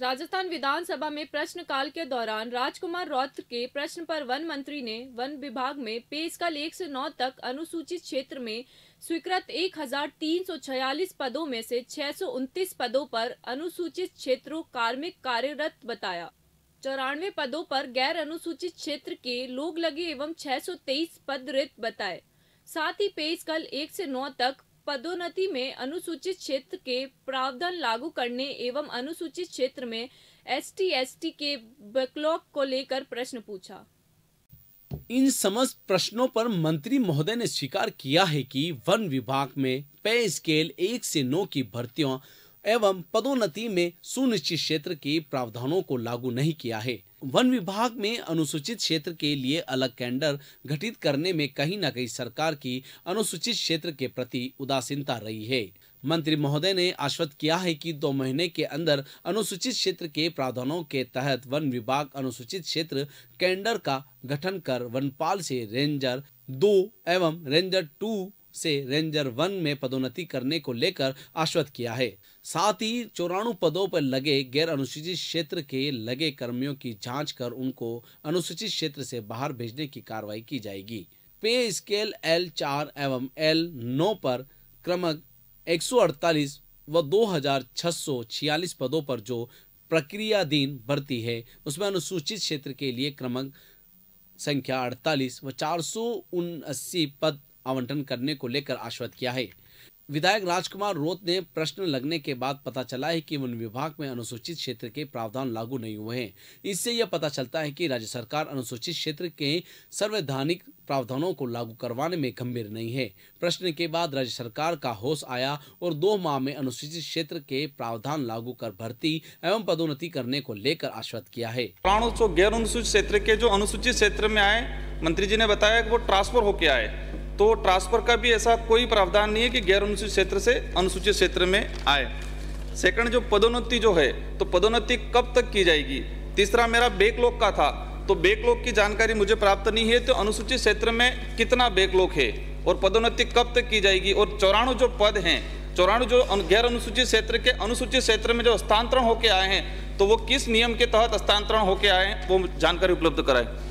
राजस्थान विधानसभा में प्रश्नकाल के दौरान राजकुमार रौत्र के प्रश्न पर वन मंत्री ने वन विभाग में स्कल एक से नौ तक अनुसूचित क्षेत्र में स्वीकृत 1346 पदों में से छह पदों पर अनुसूचित क्षेत्रों कार्मिक कार्यरत बताया चौरानवे पदों पर गैर अनुसूचित क्षेत्र के लोग लगे एवं 623 पद रित बताए साथ ही स्कल एक से नौ तक पदोन्नति में अनुसूचित क्षेत्र के प्रावधान लागू करने एवं अनुसूचित क्षेत्र में एस टी के बैकलॉग को लेकर प्रश्न पूछा इन समस्त प्रश्नों पर मंत्री महोदय ने स्वीकार किया है कि वन विभाग में पे स्केल एक से नौ की भर्तियों एवं पदोन्नति में सुनिश्चित क्षेत्र के प्रावधानों को लागू नहीं किया है वन विभाग में अनुसूचित क्षेत्र के लिए अलग कैंडर गठित करने में कहीं न कहीं सरकार की अनुसूचित क्षेत्र के प्रति उदासीनता रही है मंत्री महोदय ने आश्वस्त किया है कि दो महीने के अंदर अनुसूचित क्षेत्र के प्रावधानों के तहत वन विभाग अनुसूचित क्षेत्र कैंडर का गठन कर वनपाल से रेंजर दो एवं रेंजर टू से रेंजर वन में पदोन्नति करने को लेकर आश्वत किया है साथ ही चौराणु पदों पर लगे गैर अनुसूचित क्षेत्र के लगे कर्मियों की जांच कर उनको अनुसूचित क्षेत्र से बाहर भेजने की कार्रवाई की जाएगी पे स्केल एल चार एवं एल नौ पर क्रम एक व दो पदों पर जो प्रक्रियाधीन भर्ती है उसमें अनुसूचित क्षेत्र के लिए क्रमांक संख्या 48 व चार पद आवंटन करने को लेकर आश्वस्त किया है विधायक राजकुमार रोत ने प्रश्न लगने के बाद पता चला है कि वन विभाग में अनुसूचित क्षेत्र के प्रावधान लागू नहीं हुए हैं इससे यह पता चलता है कि राज्य सरकार अनुसूचित क्षेत्र के संवैधानिक प्रावधानों को लागू करवाने में गंभीर नहीं है प्रश्न के बाद राज्य सरकार का होश आया और दो माह में अनुसूचित क्षेत्र के प्रावधान लागू कर भर्ती एवं पदोन्नति करने को लेकर आश्वस्त किया है गैर अनुसूचित क्षेत्र के जो अनुसूचित क्षेत्र में आए मंत्री जी ने बताया कि वो ट्रांसफर होके आए तो ट्रांसफर का भी ऐसा कोई प्रावधान नहीं है कि गैर अनुसूचित क्षेत्र से अनुसूचित क्षेत्र में आए सेकंड जो पदोन्नति जो है तो पदोन्नति कब तक की जाएगी तीसरा मेरा बेकलोक का था तो बेकलोक की जानकारी मुझे प्राप्त नहीं है तो अनुसूचित क्षेत्र में कितना बेकलोक है और पदोन्नति कब तक की जाएगी और चौराणु जो पद हैं चौराणु जो गैर अनुसूचित क्षेत्र के अनुसूचित क्षेत्र में जो हस्तांतरण होके आए हैं तो वो किस नियम के तहत हस्तांतरण होके आए हैं वो जानकारी उपलब्ध कराएं